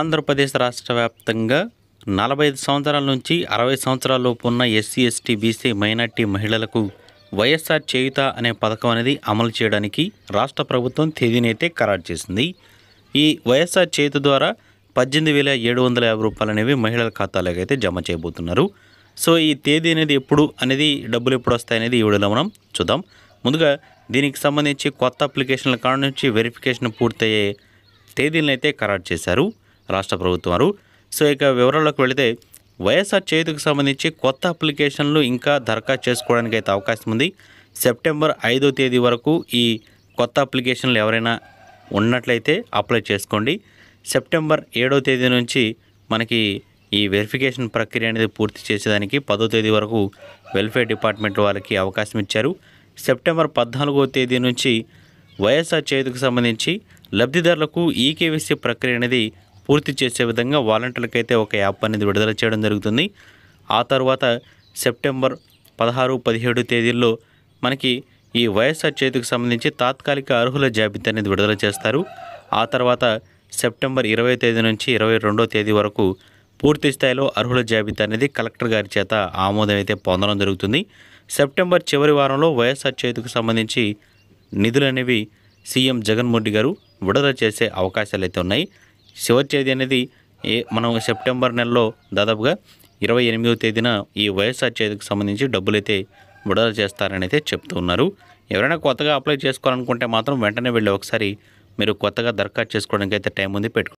ఆంధ్రప్రదేశ్ రాష్ట్ర వ్యాప్తంగా నలభై ఐదు సంవత్సరాల నుంచి అరవై సంవత్సరాల లోపు ఉన్న ఎస్సీ ఎస్టీ బీసీ మైనార్టీ మహిళలకు వైఎస్ఆర్ చేయుత అనే పథకం అనేది అమలు చేయడానికి రాష్ట్ర ప్రభుత్వం తేదీనైతే ఖరారు చేసింది ఈ వైఎస్ఆర్ చేయుత ద్వారా పద్దెనిమిది వేల ఏడు వందల యాభై రూపాయలు అనేవి మహిళల ఖాతాలోకి అయితే జమ చేయబోతున్నారు సో ఈ తేదీ అనేది ఎప్పుడు అనేది డబ్బులు ఎప్పుడు వస్తాయి అనేది ఈ విడుదల మనం చూద్దాం ముందుగా దీనికి సంబంధించి కొత్త అప్లికేషన్ల కాడ నుంచి వెరిఫికేషన్ పూర్తయ్యే తేదీలను అయితే ఖరారు చేశారు రాష్ట్ర ప్రభుత్వం వారు సో ఇక వివరాల్లోకి వెళితే వైఎస్ఆర్ చేతికి సంబంధించి కొత్త అప్లికేషన్లు ఇంకా దరఖాస్తు చేసుకోవడానికి అయితే అవకాశం ఉంది సెప్టెంబర్ ఐదో తేదీ వరకు ఈ కొత్త అప్లికేషన్లు ఎవరైనా ఉన్నట్లయితే అప్లై చేసుకోండి సెప్టెంబర్ ఏడో తేదీ నుంచి మనకి ఈ వెరిఫికేషన్ ప్రక్రియ అనేది పూర్తి చేసేదానికి పదో తేదీ వరకు వెల్ఫేర్ డిపార్ట్మెంట్ వాళ్ళకి అవకాశం ఇచ్చారు సెప్టెంబర్ పద్నాలుగో తేదీ నుంచి వైఎస్ఆర్ చేతికి సంబంధించి లబ్ధిదారులకు ఈకేవీసీ ప్రక్రియ అనేది పూర్తి చేసే విధంగా అయితే ఒక యాప్ అనేది విడుదల చేయడం జరుగుతుంది ఆ తర్వాత సెప్టెంబర్ పదహారు పదిహేడు తేదీల్లో మనకి ఈ వైఎస్ఆర్ చేతికి సంబంధించి తాత్కాలిక అర్హుల జాబితా అనేది విడుదల చేస్తారు ఆ తర్వాత సెప్టెంబర్ ఇరవై తేదీ నుంచి ఇరవై రెండో తేదీ వరకు పూర్తి స్థాయిలో అర్హుల జాబితా అనేది కలెక్టర్ గారి చేత ఆమోదం అయితే పొందడం జరుగుతుంది సెప్టెంబర్ చివరి వారంలో వైఎస్ఆర్ చేతికి సంబంధించి నిధులనేవి సీఎం జగన్మోహన్ రెడ్డి గారు విడుదల చేసే అవకాశాలు అయితే ఉన్నాయి చివరి తేదీ అనేది మనం సెప్టెంబర్ నెలలో దాదాపుగా ఇరవై ఎనిమిదవ తేదీన ఈ వైఎస్ఆర్ చేతికి సంబంధించి డబ్బులైతే విడుదల చేస్తారని అయితే చెప్తూ ఉన్నారు ఎవరైనా కొత్తగా అప్లై చేసుకోవాలనుకుంటే మాత్రం వెంటనే వెళ్ళి ఒకసారి మీరు కొత్తగా దరఖాస్తు చేసుకోవడానికి అయితే టైం ఉంది పెట్టుకోండి